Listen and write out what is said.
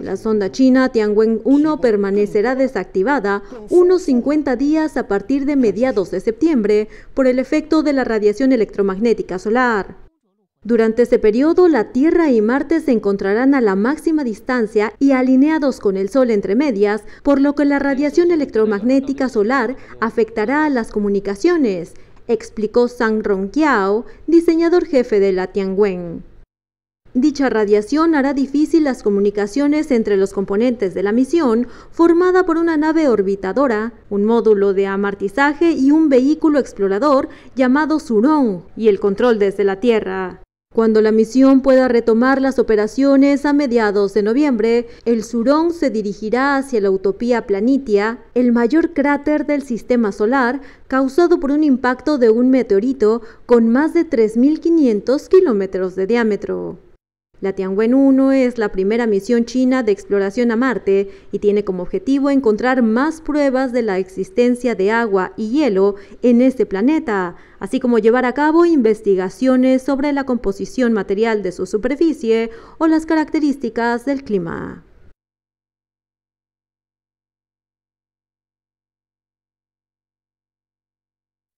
La sonda china Tiangwen-1 permanecerá desactivada unos 50 días a partir de mediados de septiembre por el efecto de la radiación electromagnética solar. Durante ese periodo, la Tierra y Marte se encontrarán a la máxima distancia y alineados con el Sol entre medias, por lo que la radiación electromagnética solar afectará a las comunicaciones, explicó Sang Rongqiao, diseñador jefe de la Tiangwen. Dicha radiación hará difícil las comunicaciones entre los componentes de la misión, formada por una nave orbitadora, un módulo de amortizaje y un vehículo explorador llamado Surón, y el control desde la Tierra. Cuando la misión pueda retomar las operaciones a mediados de noviembre, el Surón se dirigirá hacia la utopía Planitia, el mayor cráter del sistema solar causado por un impacto de un meteorito con más de 3.500 kilómetros de diámetro. La Tianwen-1 es la primera misión china de exploración a Marte y tiene como objetivo encontrar más pruebas de la existencia de agua y hielo en este planeta, así como llevar a cabo investigaciones sobre la composición material de su superficie o las características del clima.